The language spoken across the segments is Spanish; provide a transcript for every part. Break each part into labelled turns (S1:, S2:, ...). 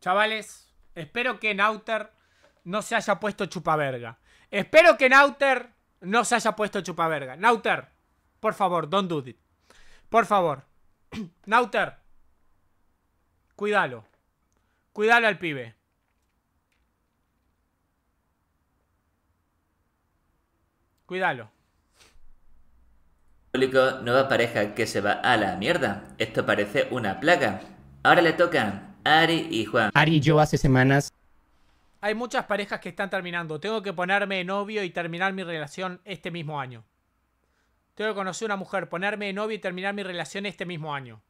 S1: Chavales, espero que Nauter no se haya puesto chupaverga. Espero que Nauter no se haya puesto chupaverga. Nauter, por favor, don't do it. Por favor. Nauter, cuídalo. Cuídalo al pibe. Cuídalo.
S2: Público, nueva pareja que se va a la mierda. Esto parece una plaga. Ahora le toca Ari y Juan.
S3: Ari y yo hace semanas.
S2: Hay muchas parejas que están terminando. Tengo que ponerme
S1: novio y terminar mi relación este mismo año. Tengo que conocer una mujer, ponerme de novio y terminar mi relación este mismo año.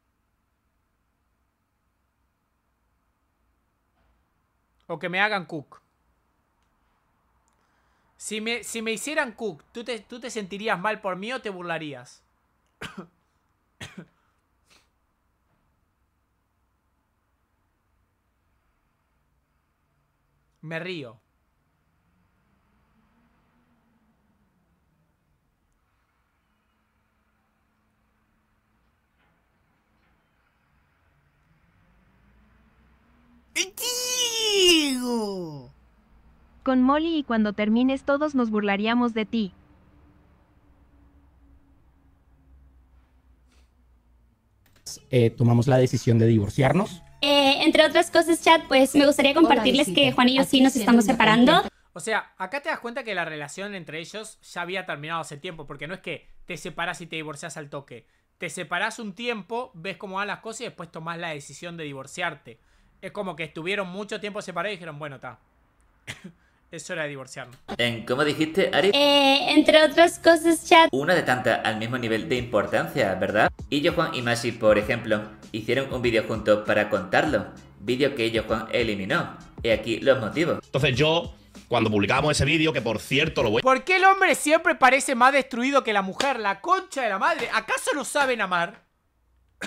S1: O que me hagan cook. Si me, si me hicieran cook, ¿tú te, ¿tú te sentirías mal por mí o te burlarías? Me río.
S4: Con Molly y cuando termines todos nos burlaríamos de ti.
S3: Eh, tomamos la decisión de divorciarnos
S5: eh, entre otras cosas, chat, pues me gustaría compartirles que Juan y yo sí nos estamos separando. O
S1: sea, acá te das cuenta que la relación entre ellos ya había terminado hace tiempo, porque no es que te separas y te divorcias al toque. Te separas un tiempo, ves cómo van las cosas y después tomas la decisión de divorciarte. Es como que estuvieron mucho tiempo separados y dijeron, bueno, está. es hora de divorciarnos.
S2: ¿En cómo dijiste, Ari? Eh, entre otras cosas, chat. Una de tantas al mismo nivel de importancia, ¿verdad? Y yo, Juan y Masi, por ejemplo, hicieron un vídeo juntos para contarlo, vídeo que ellos eliminó. Y aquí los motivos. Entonces yo, cuando publicamos ese vídeo, que por cierto lo voy...
S1: ¿Por qué el hombre siempre parece más destruido que la mujer? La concha de la madre. ¿Acaso no saben amar?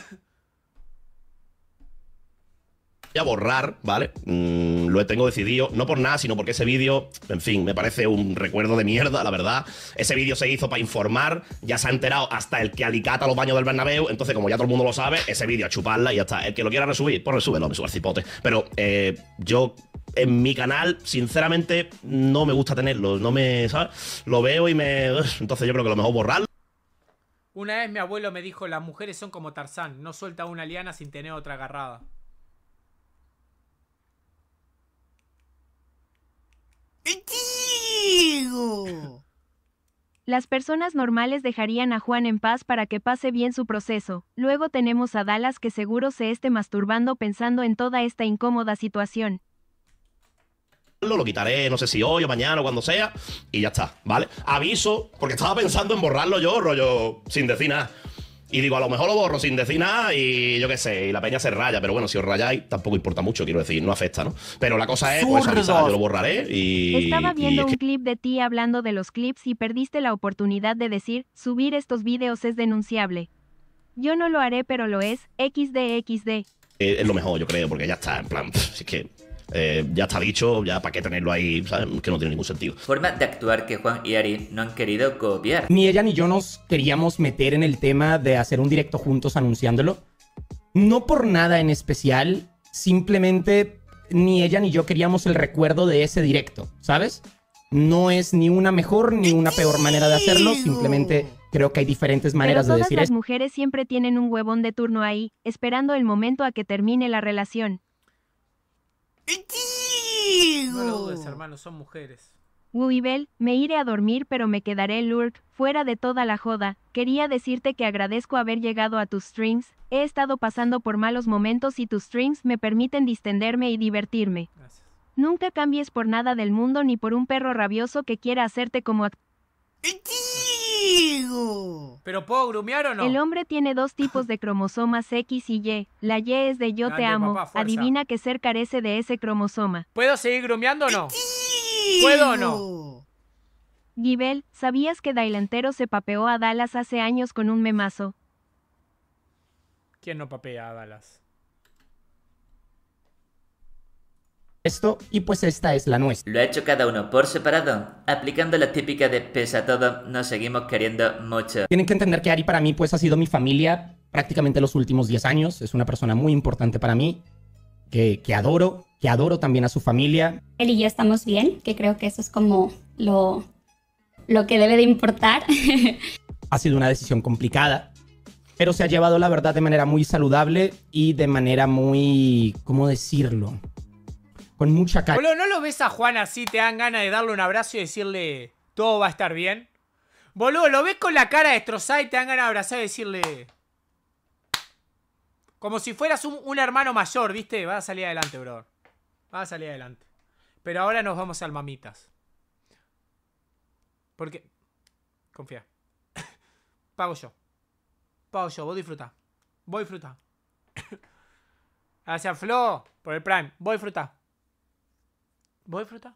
S6: voy a borrar, ¿vale? Mmm lo tengo decidido, no por nada, sino porque ese vídeo, en fin, me parece un recuerdo de mierda, la verdad. Ese vídeo se hizo para informar, ya se ha enterado hasta el que alicata los baños del Bernabéu, entonces como ya todo el mundo lo sabe, ese vídeo a chuparla y ya está. El que lo quiera resubir, pues resúbelo, me suba al cipote. Pero eh, yo en mi canal, sinceramente, no me gusta tenerlo. No me, ¿sabes? Lo veo y me. Entonces yo creo que lo mejor borrarlo.
S1: Una vez mi abuelo me dijo: las mujeres son como Tarzán, no suelta una liana sin tener otra agarrada.
S4: ¡Digo! Las personas normales dejarían a Juan en paz para que pase bien su proceso. Luego tenemos a Dallas que seguro se esté masturbando pensando en toda esta incómoda situación.
S6: lo quitaré, no sé si hoy o mañana o cuando sea, y ya está, ¿vale? Aviso, porque estaba pensando en borrarlo yo, rollo, sin decir nada. Y digo, a lo mejor lo borro sin decir nada y yo qué sé, y la peña se raya, pero bueno, si os rayáis tampoco importa mucho, quiero decir, no afecta, ¿no? Pero la cosa es, pues, yo lo borraré y... Estaba viendo un
S4: clip de ti hablando de los clips y perdiste la oportunidad de decir, subir estos vídeos es denunciable. Yo no lo haré, pero lo es, XDXD. XD.
S6: es lo mejor, yo creo, porque ya está, en
S2: plan, así es que eh, ya está dicho, ya para qué tenerlo ahí, ¿sabes? que no tiene ningún sentido. Forma de actuar que Juan y Ari no han querido copiar.
S3: Ni ella ni yo nos queríamos meter en el tema de hacer un directo juntos anunciándolo. No por nada en especial, simplemente ni ella ni yo queríamos el recuerdo de ese directo, ¿sabes? No es ni una mejor ni una peor manera de hacerlo, simplemente creo que hay diferentes maneras Pero de decir las
S4: mujeres siempre tienen un huevón de turno ahí, esperando el momento a que termine la relación.
S1: No lo dudes, hermano, son mujeres.
S4: Wibel, me iré a dormir pero me quedaré lurk, fuera de toda la joda, quería decirte que agradezco haber llegado a tus streams, he estado pasando por malos momentos y tus streams me permiten distenderme y divertirme. Gracias. Nunca cambies por nada del mundo ni por un perro rabioso que quiera hacerte como...
S1: ¿Pero puedo grumear o no? El
S4: hombre tiene dos tipos de cromosomas X y Y. La Y es de yo ah, te amo. Adivina que ser carece de ese cromosoma.
S1: ¿Puedo seguir grumeando o no? ¿Puedo o no?
S4: Gibel, ¿sabías que Dailantero se papeó a Dallas hace años con un memazo?
S2: ¿Quién no papea a Dallas? esto y pues esta es la nuestra. Lo ha hecho cada uno por separado, aplicando la típica de pese a todo, nos seguimos queriendo mucho. Tienen
S3: que entender que Ari para mí pues ha sido mi familia prácticamente los últimos 10 años, es una persona muy importante para mí, que, que adoro, que adoro también a su familia.
S5: Él y yo estamos bien, que creo que eso es como lo, lo que debe de importar.
S3: ha sido una decisión complicada, pero se ha llevado la verdad de manera muy saludable y de manera muy, ¿cómo decirlo? mucha Boludo,
S1: ¿no lo ves a Juan así? Te dan ganas de darle un abrazo y decirle, todo va a estar bien. Boludo, lo ves con la cara destrozada y te dan ganas de abrazar y decirle... Como si fueras un, hermano mayor, ¿viste? Vas a salir adelante, bro. Vas a salir adelante. Pero ahora nos vamos al mamitas. Porque... Confía. Pago yo. Pago yo, vos disfruta. voy disfruta. Gracias, Flo, por el Prime. voy disfruta. Voy a disfrutar.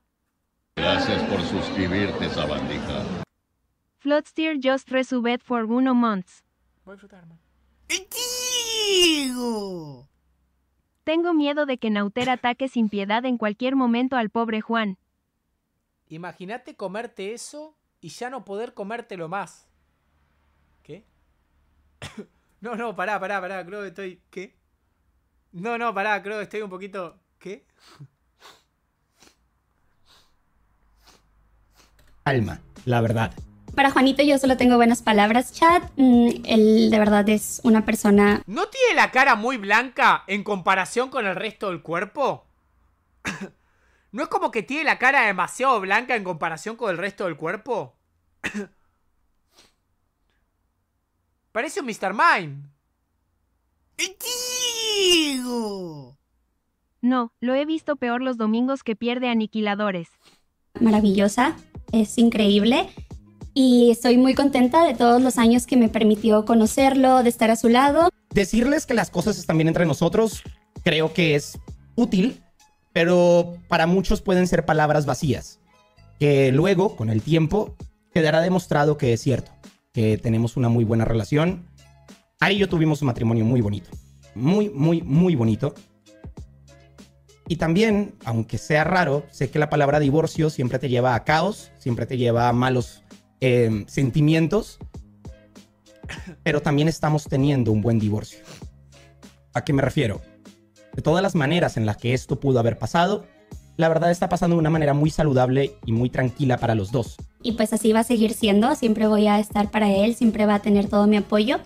S2: Gracias por suscribirte, Bandita.
S4: Floodsteer just resubed for uno months. Voy a disfrutar, man. Tengo miedo de que Nauter ataque sin piedad en cualquier momento al pobre Juan.
S1: Imagínate comerte eso y ya no poder comértelo más. ¿Qué? no, no, pará, pará, pará, creo que estoy... ¿Qué? No, no, pará, creo que estoy un poquito... ¿Qué? la
S3: verdad.
S5: Para Juanito yo solo tengo buenas palabras, chat. Mm, él de verdad es una persona...
S1: ¿No tiene la cara muy blanca en comparación con el resto del cuerpo? ¿No es como que tiene la cara demasiado blanca en comparación con el resto del cuerpo? Parece un Mr.
S4: Mime. No, lo he visto peor los domingos que pierde aniquiladores.
S5: Maravillosa es increíble y estoy muy contenta de todos los años que me permitió conocerlo, de estar a su lado.
S3: Decirles que las cosas están bien entre nosotros creo que es útil, pero para muchos pueden ser palabras vacías, que luego, con el tiempo, quedará demostrado que es cierto, que tenemos una muy buena relación. ahí yo tuvimos un matrimonio muy bonito, muy, muy, muy bonito. Y también, aunque sea raro, sé que la palabra divorcio siempre te lleva a caos, siempre te lleva a malos em, sentimientos, pero también estamos teniendo un buen divorcio. ¿A qué me refiero? De todas las maneras en las que esto pudo haber pasado, la verdad está pasando de una manera muy saludable y muy tranquila para los dos.
S5: Y pues así va a seguir siendo, siempre voy a estar para él, siempre va a tener todo mi apoyo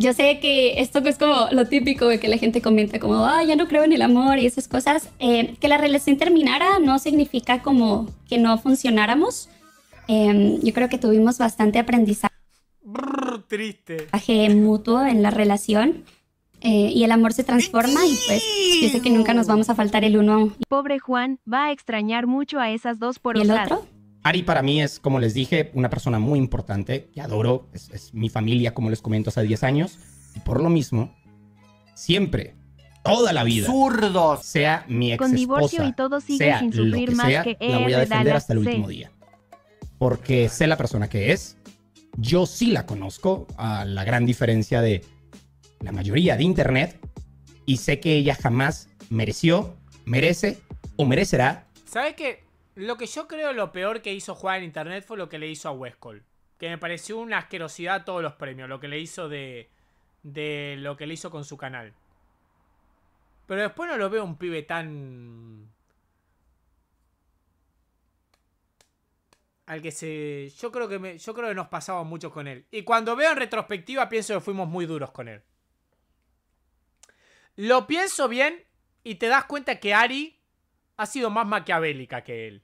S5: yo sé que esto es como lo típico de que la gente comenta como, ah, ya no creo en el amor y esas cosas. Eh, que la relación terminara no significa como que no funcionáramos. Em, yo creo que tuvimos bastante aprendizaje. Mutuo en la relación. Eh, y el amor se transforma y pues yo que nunca nos vamos a faltar el uno.
S4: Pobre Juan, va a extrañar mucho a esas dos por ¿Y el otro.
S3: Ari para mí es, como les dije, una persona muy importante, que adoro, es, mi familia, como les comento, hace 10 años, y por lo mismo, siempre, toda la vida,
S1: zurdos,
S3: sea mi ex Con divorcio y todo sea sin sufrir más sea, la voy a defender hasta el último día. Porque sé la persona que es, yo sí la conozco, a la gran diferencia de la mayoría de internet, y sé que ella jamás mereció, merece o merecerá
S1: ¿Sabe qué? Lo que yo creo lo peor que hizo jugar en Internet fue lo que le hizo a Westcall. Que me pareció una asquerosidad a todos los premios. Lo que le hizo de. de lo que le hizo con su canal. Pero después no lo veo un pibe tan. Al que se. Yo creo que yo creo que nos pasamos mucho con él. Y cuando veo en retrospectiva, pienso que fuimos muy duros con él. Lo pienso bien y te das cuenta que Ari ha sido más maquiavélica que él.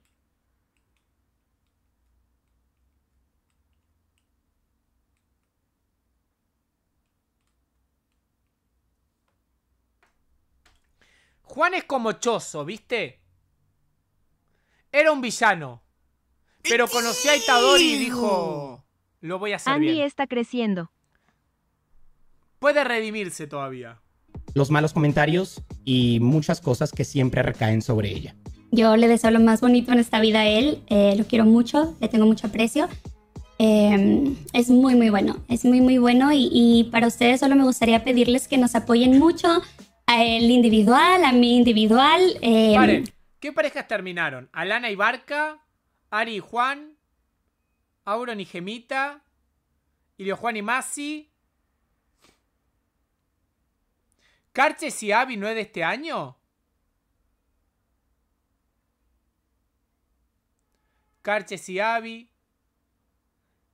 S1: Juan es como Choso, ¿viste? Era un villano. Pero conocí a Itadori y dijo, lo voy
S4: a hacer Andy está creciendo. Puede redimirse todavía.
S3: Los malos comentarios y muchas cosas que siempre recaen sobre ella.
S5: Yo le deseo lo más bonito en esta vida a él. Eh, lo quiero mucho, le tengo mucho aprecio. Em, es muy, muy bueno. Es muy, muy bueno. Y, y para ustedes solo me gustaría pedirles que nos apoyen mucho el individual, a mi individual. Eh...
S1: ¿qué parejas terminaron? Alana y Barca, Ari y Juan, Auron y Gemita, Ilio Juan y Masi. ¿Carches y Avi no es de este año? Carches y Avi,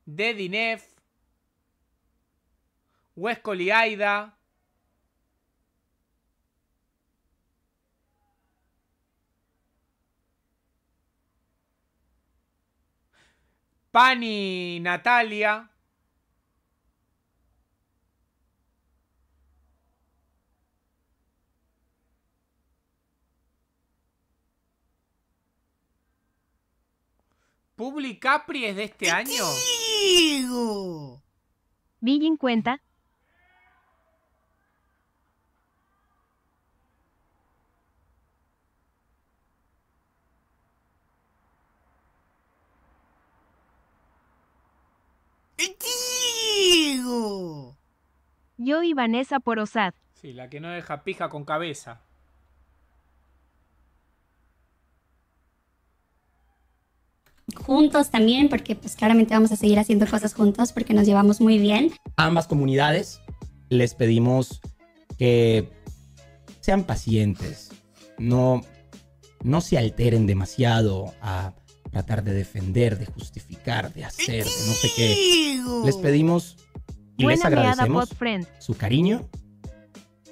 S1: Dedinef, ¿Huesco y Aida. Pani Natalia. publica es de este año.
S4: Digo. en cuenta Diego, Yo y Vanessa por Osad.
S1: Sí, la que no deja pija con cabeza.
S5: Juntos también, porque pues claramente vamos a seguir haciendo cosas juntos porque nos llevamos muy bien.
S3: A ambas comunidades les pedimos que sean pacientes, no, no se alteren demasiado a tratar de defender, de justificar, de hacer, de no sé qué. Les pedimos y les agradecemos su cariño,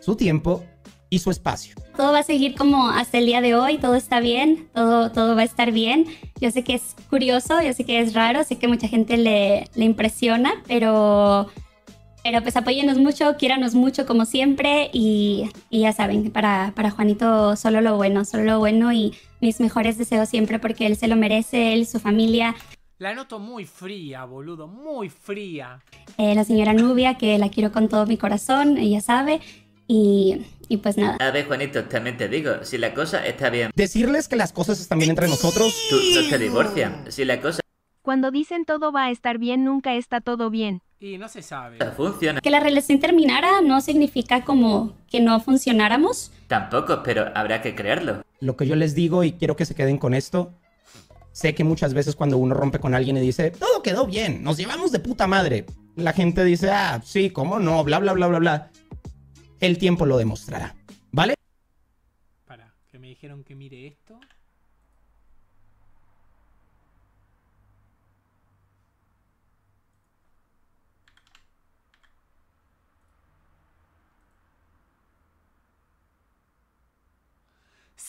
S3: su tiempo y su espacio.
S5: Todo va a seguir como hasta el día de hoy, todo está bien, todo, todo va a estar bien. Yo sé que es curioso, yo sé que es raro, sé que mucha gente le, le impresiona, pero, pero pues apóyenos mucho, quiéranos mucho como siempre y, ya saben, para, para Juanito solo lo bueno, solo lo bueno y mis mejores deseos siempre porque él se lo merece, él, su familia.
S1: La noto muy fría, boludo, muy fría.
S5: Eh, la señora Nubia, que la quiero con todo mi corazón, ella sabe. Y, y, pues nada.
S2: A ver, Juanito, también te digo, si la cosa está bien.
S5: Decirles que las cosas están bien entre nosotros.
S2: Tú no te divorcian, si la cosa...
S5: Cuando dicen todo va a estar bien, nunca está todo bien. Y no se sabe. Funciona. Que la relación terminara no significa como que no funcionáramos.
S2: Tampoco, pero habrá que creerlo.
S3: Lo que yo les digo y quiero que se queden con esto. Sé que muchas veces cuando uno rompe con alguien y dice, todo quedó bien, nos llevamos de puta madre. La gente dice, ah, sí, cómo no, bla, bla, bla, bla, bla. El tiempo lo demostrará, ¿vale?
S1: Para, que me dijeron que mire esto.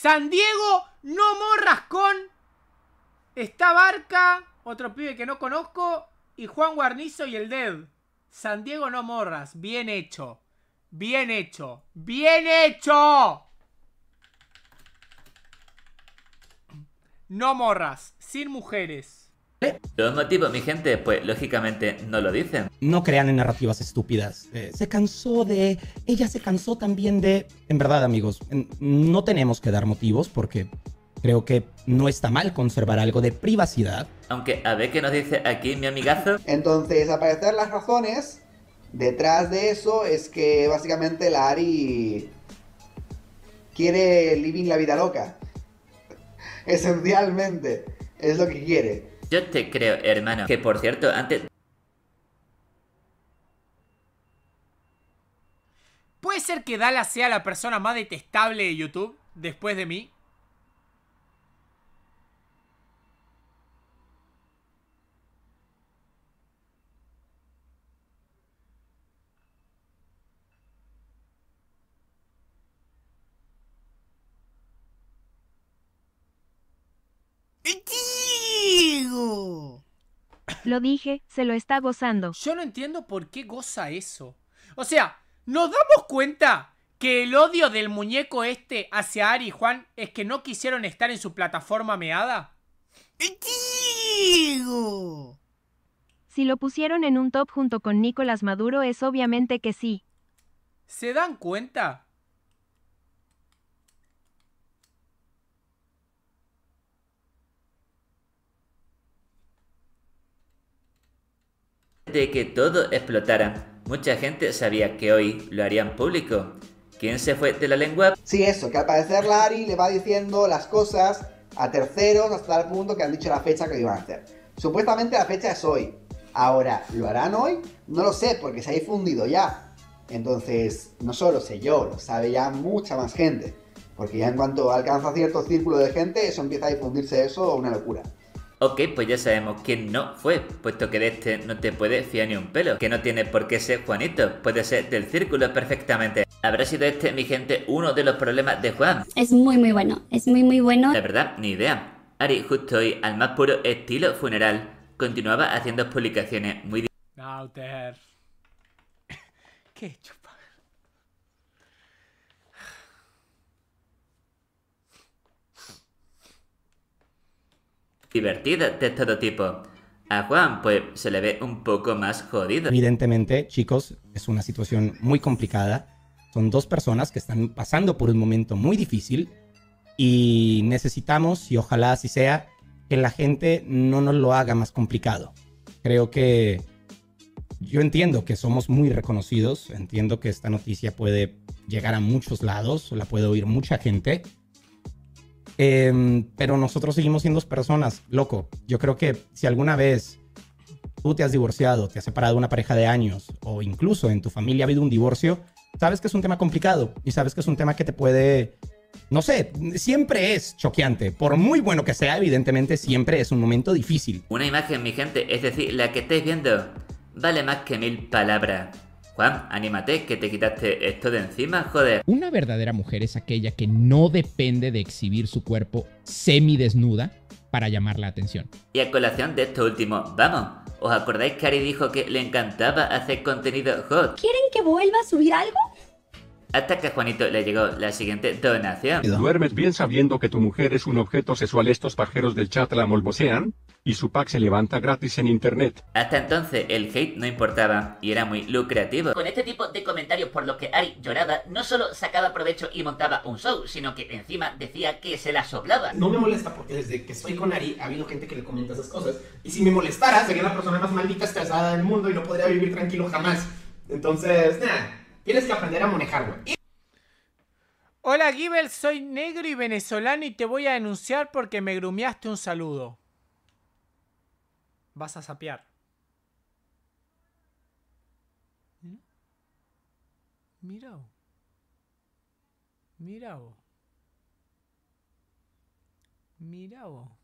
S1: San Diego, no morras con. Está Barca, otro pibe que no conozco, y Juan Guarnizo y el Dead. San Diego, no morras. Bien hecho. Bien hecho. Bien hecho. No morras. Sin mujeres.
S2: Los motivos, mi gente, pues lógicamente no lo dicen.
S3: No crean en narrativas estúpidas. Eh, se cansó de... Ella se cansó también de... En verdad, amigos, no tenemos que dar motivos porque creo que no está mal conservar algo de privacidad.
S2: Aunque a ver qué nos dice aquí mi amigazo.
S7: Entonces, aparecer las razones detrás de eso es que básicamente la Ari quiere living la vida loca. Esencialmente, es lo que quiere.
S2: Yo te creo, hermano. Que por cierto, antes...
S1: ¿Puede ser que Dala sea la persona más detestable de YouTube después de mí?
S4: Lo dije, se lo está gozando. Yo no entiendo
S1: por qué goza eso. O sea, ¿nos damos cuenta que el odio del muñeco este hacia Ari y Juan es que no quisieron estar en su plataforma meada?
S4: Si lo pusieron en un top junto con Nicolás Maduro es obviamente que sí.
S1: ¿Se dan cuenta?
S2: de que todo explotara. Mucha gente sabía que hoy lo harían público. ¿Quién se fue de la lengua?
S7: Sí, eso, que al parecer Larry le va diciendo las cosas a terceros hasta el punto que han dicho la fecha que iban a hacer. Supuestamente la fecha es hoy. Ahora, ¿lo harán hoy? No lo sé, porque se ha difundido ya. Entonces, no solo sé yo, lo sabe ya mucha más gente. Porque ya en cuanto alcanza cierto círculo de gente, eso empieza a difundirse eso, una locura.
S2: Ok, pues ya sabemos quién no fue, puesto que de este no te puedes fiar ni un pelo, que no tiene por qué ser Juanito, puede ser del círculo perfectamente. Habrá sido este, mi gente, uno de los problemas de Juan.
S5: Es muy muy bueno, es muy muy bueno. La
S2: verdad, ni idea. Ari, justo hoy, al más puro estilo funeral, continuaba haciendo publicaciones muy...
S5: Alter.
S1: Qué
S2: divertida de todo tipo. A Juan, pues, se le ve un poco más jodido.
S3: Evidentemente, chicos, es una situación muy complicada. Son dos personas que están pasando por un momento muy difícil y necesitamos, y ojalá así sea, que la gente no nos lo haga más complicado. Creo que yo entiendo que somos muy reconocidos, entiendo que esta noticia puede llegar a muchos lados, la puede oír mucha gente, Em, pero nosotros seguimos siendo personas, loco. Yo creo que si alguna vez tú te has divorciado, te has separado de una pareja de años o incluso en tu familia ha habido un divorcio, sabes que es un tema complicado y sabes que es un tema que te puede, no sé, siempre es choqueante. Por muy bueno que sea, evidentemente siempre es un momento difícil.
S2: Una imagen, mi gente, es decir, la que estáis viendo, vale más que mil palabras. Juan, anímate, que te quitaste esto de encima, joder.
S3: Una verdadera mujer es aquella que no depende de exhibir su cuerpo semi-desnuda para llamar la atención.
S2: Y a colación de esto último, vamos. ¿Os acordáis que Ari dijo que le encantaba hacer contenido hot? ¿Quieren que vuelva a subir algo? Hasta que a Juanito le llegó la siguiente donación. ¿Duermes bien
S1: sabiendo que tu mujer es un objeto sexual? ¿Estos pajeros del chat la molbosean? y su pack se levanta
S2: gratis en internet. Hasta entonces el hate no importaba y era muy lucrativo. Con este tipo de comentarios por lo que Ari lloraba, no solo sacaba provecho y montaba un show, sino que encima decía que se la soplaba. No me molesta porque desde que estoy con Ari ha habido gente que le comenta esas cosas
S3: y si me molestara sería la persona más maldita estresada del mundo y no podría vivir tranquilo jamás. Entonces, nada,
S1: tienes que aprender a manejar, Hola Gibel, soy negro y venezolano y te voy a denunciar porque me grumeaste un saludo vas a sapear. Mirao. ¿Eh? Mirao. Mirao.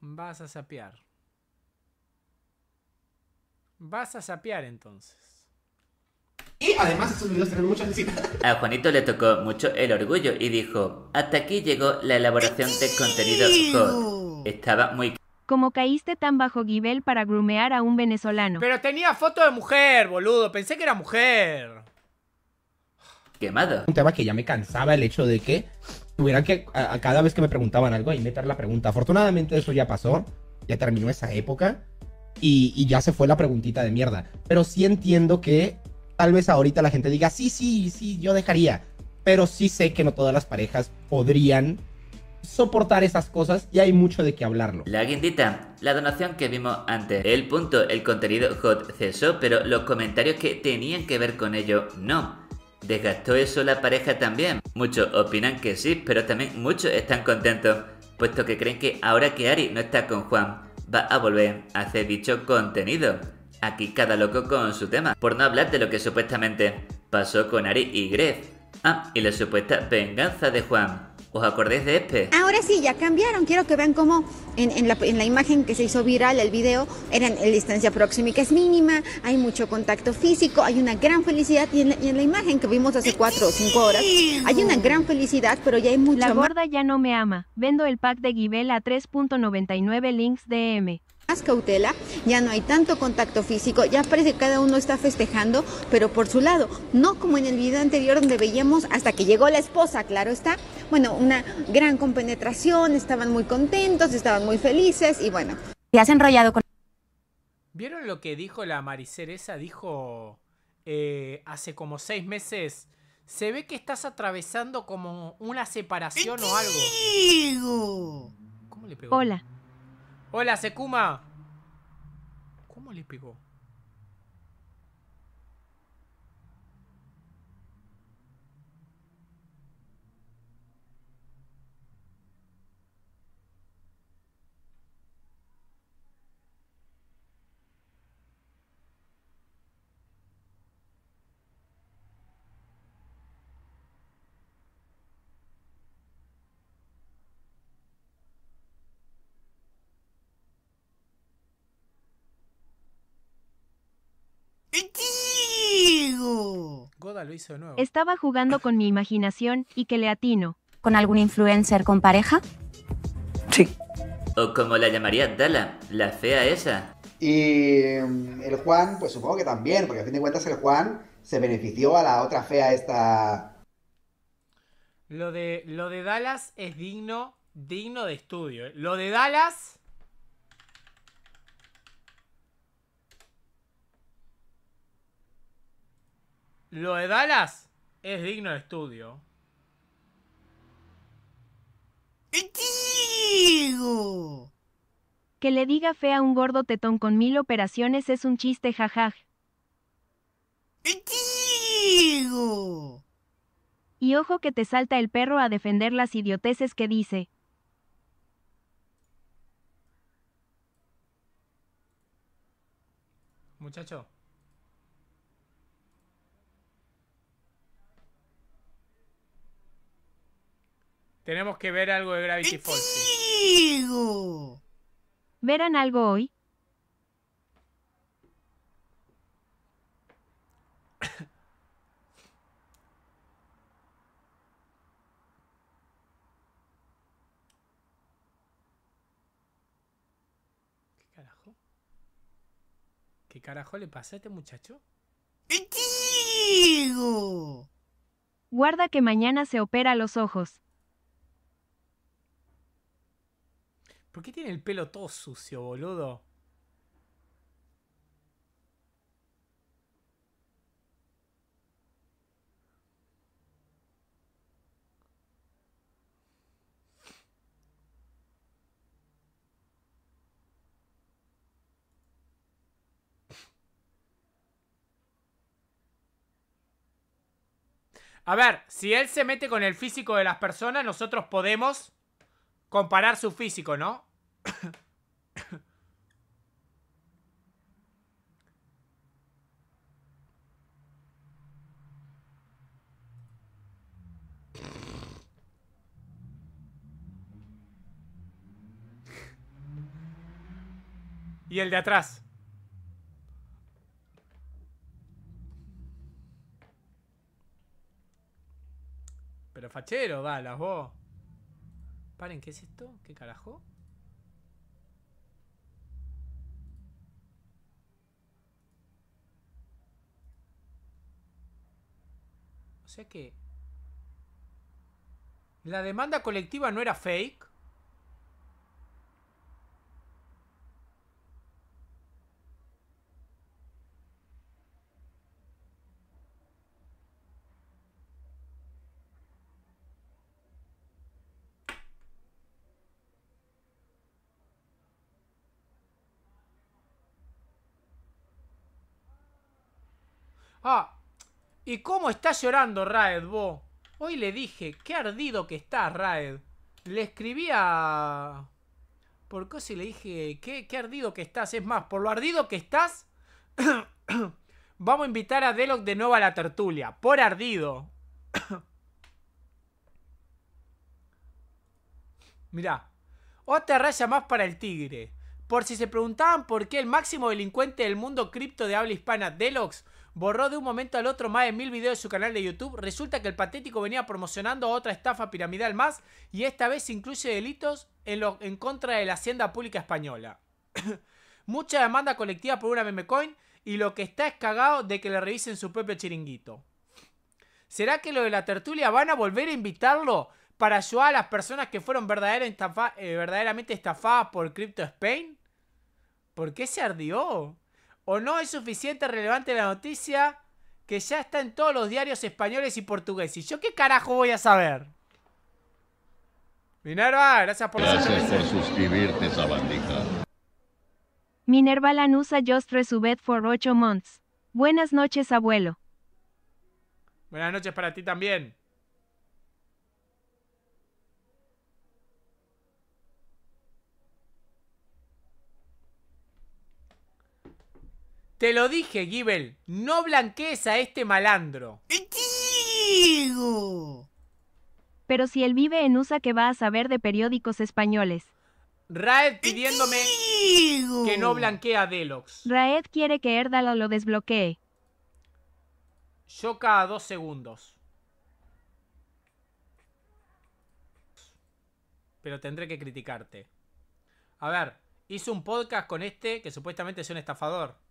S1: Vas a sapear. Vas a sapear entonces.
S2: Y además videos tienen muchas visitas. A Juanito le tocó mucho el orgullo y dijo, hasta aquí llegó la elaboración de contenido Estaba muy...
S4: Como caíste tan bajo Givel para grumear a un venezolano.
S1: Pero tenía foto de mujer, boludo. Pensé que era mujer.
S3: Quemado. Un tema que ya me cansaba el hecho de que tuvieran que, a, cada vez que me preguntaban algo, ahí meter la pregunta. Afortunadamente eso ya pasó. Ya terminó esa época. Y, y, ya se fue la preguntita de mierda. Pero sí entiendo que tal vez ahorita la gente diga, sí, sí, sí, yo dejaría. Pero sí sé que no todas las parejas podrían soportar esas cosas y hay mucho de qué hablarlo.
S2: La guindita, la donación que vimos antes, el punto, el contenido hot cesó, pero los comentarios que tenían que ver con ello no. ¿Desgastó eso la pareja también? Muchos opinan que sí, pero también muchos están contentos, puesto que creen que ahora que Ari no está con Juan, va a volver a hacer dicho contenido. Aquí cada loco con su tema, por no hablar de lo que supuestamente pasó con Ari y Gref. Ah, y la supuesta venganza de Juan. ¿Os acordáis de este?
S4: Ahora sí, ya cambiaron. Quiero que vean cómo en, la, imagen que se hizo viral el video, eran la distancia próxima que es mínima, hay mucho contacto físico, hay una gran felicidad. Y en la, imagen que vimos hace cuatro o cinco horas, hay una gran felicidad, pero ya hay mucho La gorda ya no me ama. Vendo el pack de Givel a 3.99 links DM cautela, ya no hay tanto contacto físico, ya parece que cada uno está festejando, pero por su lado, no como en el video anterior donde veíamos hasta que llegó la esposa, claro está, bueno, una gran compenetración, estaban muy contentos, estaban muy felices y bueno. Te has enrollado con...
S1: ¿Vieron lo que dijo la Mariceresa? Dijo eh, hace como seis meses se ve que estás atravesando como una separación o
S4: algo. Hola,
S1: Hola, Secuma, ¿Cómo le pegó?
S4: Estaba jugando con mi imaginación y que le atino. ¿Con algún influencer con pareja? Sí.
S2: O como la llamaría Dala, la fea esa.
S7: Y em, el Juan, pues supongo que también, porque a fin de cuentas el Juan se benefició a la otra fea esta.
S1: Lo de, lo de Dallas es digno, digno de estudio. ¿eh? Lo de Dallas Lo de Dallas es digno de estudio.
S4: Que le diga fe a un gordo tetón con mil operaciones es un chiste, jajaj. Y ojo que te salta el perro a defender las idioteces que dice.
S1: Muchacho. Tenemos que ver algo de Gravity
S4: Falls. ¿Verán algo hoy?
S1: ¿Qué carajo? ¿Qué carajo le pasa a este muchacho?
S4: Guarda que mañana se opera los ojos.
S1: ¿Por qué tiene el pelo todo sucio, boludo? A ver, si él se mete con el físico de las personas, nosotros podemos comparar su físico, ¿no? y el de atrás. Pero fachero, balas, vos. Paren, ¿qué es esto? ¿Qué carajo? O sea que... La demanda colectiva no era fake. Ah, ¿y cómo está llorando Raed, vos? Hoy le dije, qué ardido que está Raed. Le escribí a... Por qué le dije, qué, qué ardido que estás. Es más, por lo ardido que estás... Vamos a invitar a Delox de nuevo a la tertulia. Por ardido. Mirá. Otra raya más para el tigre. Por si se preguntaban por qué el máximo delincuente del mundo cripto de habla hispana, Delox, borró de un momento al otro más de mil videos de su canal de YouTube. Resulta que el patético venía promocionando otra estafa piramidal más y esta vez incluye delitos en, contra de la Hacienda Pública Española. Mucha demanda colectiva por una memecoin y lo que está es cagado de que le revisen su propio chiringuito. ¿Será que lo de la tertulia van a volver a invitarlo para ayudar a las personas que fueron eh, verdaderamente estafadas por Crypto Spain? ¿Por qué se ardió? o no es suficiente relevante la noticia que ya está en todos los diarios españoles y portugueses. ¿Y ¿Yo qué carajo voy a saber? Minerva, gracias por, gracias por suscribirte, sabandija.
S4: Minerva Lanusa just resubed for 8 months. Buenas noches, abuelo.
S1: Buenas noches para ti también. Te lo dije, Gibel. No blanquees a este malandro.
S4: Pero si él vive en USA, ¿qué va a saber de periódicos españoles?
S1: Raed pidiéndome que no blanquee a Delox.
S4: Raed quiere que Erdalo lo desbloquee.
S1: Yo cada dos segundos. Pero tendré que criticarte. A ver, hice un podcast con este que supuestamente es un estafador.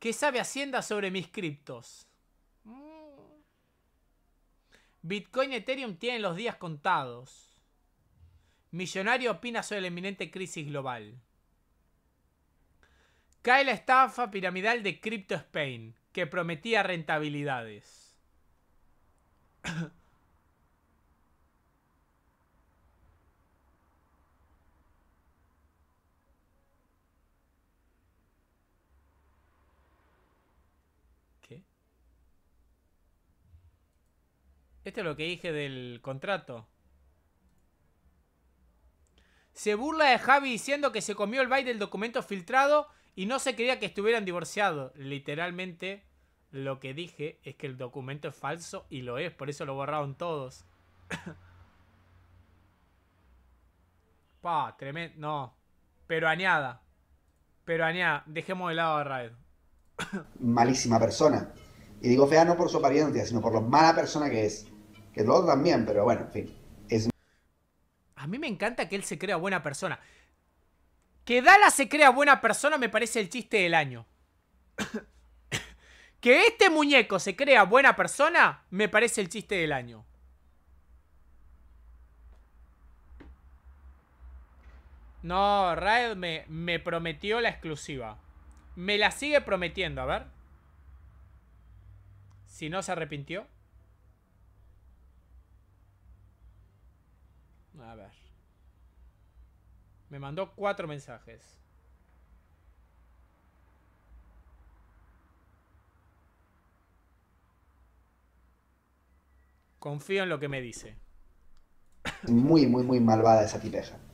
S1: ¿Qué sabe Hacienda sobre mis criptos? Mm. Bitcoin y Ethereum tienen los días contados. Millonario opina sobre la inminente crisis global. Cae la estafa piramidal de Crypto Spain, que prometía rentabilidades. ¿Este es lo que dije del contrato. Se burla de Javi diciendo que se comió el baile del documento filtrado y no se creía que estuvieran divorciados. Literalmente lo que dije es que el documento es falso y lo es, por eso lo borraron todos. pa, tremendo. No. Pero añada. Pero añada, dejemos de lado a Raid.
S7: Malísima persona. Y digo fea no por su apariencia, sino por lo mala persona que es. Que los también, pero bueno, en fin.
S1: A mí me encanta que él se crea buena persona. Que Dala se crea buena persona me parece el chiste del año. que este muñeco se crea buena persona me parece el chiste del año. No, Raed me, me prometió la exclusiva. Me la sigue prometiendo, a ver. Si no se arrepintió. A ver. Me mandó cuatro mensajes. Confío en lo que me dice.
S7: Muy, muy, muy malvada esa tipeja.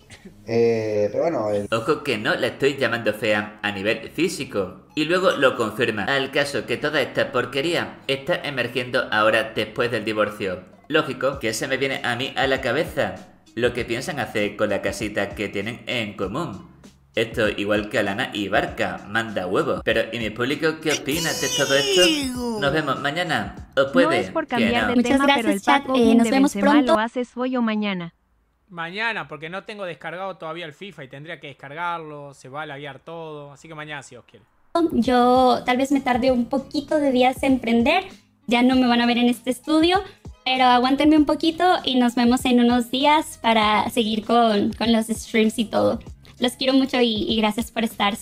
S7: Eh, pero
S2: bueno. Ojo que no la estoy llamando fea a nivel físico. Y luego lo confirma. Al caso que toda esta porquería está emergiendo ahora después del divorcio. Lógico que se me viene a mí a la cabeza lo que piensan hacer con la casita que tienen en común. Esto igual que Alana y Barca, manda huevos. Pero, ¿y mi público qué opina de todo esto? Nos vemos mañana. ¿O puede? No por
S4: cambiar Muchas gracias, el chat. Eh, nos vemos pronto. haces hoy o mañana?
S1: Mañana, porque no tengo descargado todavía el FIFA y tendría que descargarlo, se va a labiar todo. Así que mañana, si os quiere.
S5: Yo tal vez me tarde un poquito de días en prender ya no me van a ver en este estudio, pero aguantenme un poquito y nos vemos en unos días para seguir con, los streams y todo. Los quiero mucho y, y gracias por estar.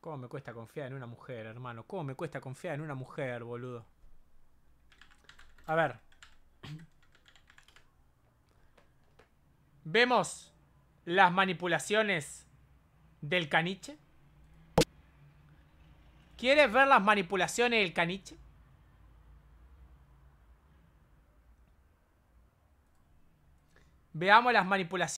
S1: ¿Cómo me cuesta confiar en una mujer, hermano? ¿Cómo me cuesta confiar en una mujer, boludo? A ver. Vemos las manipulaciones del caniche. ¿Quieres ver las manipulaciones del caniche? Veamos las manipulaciones.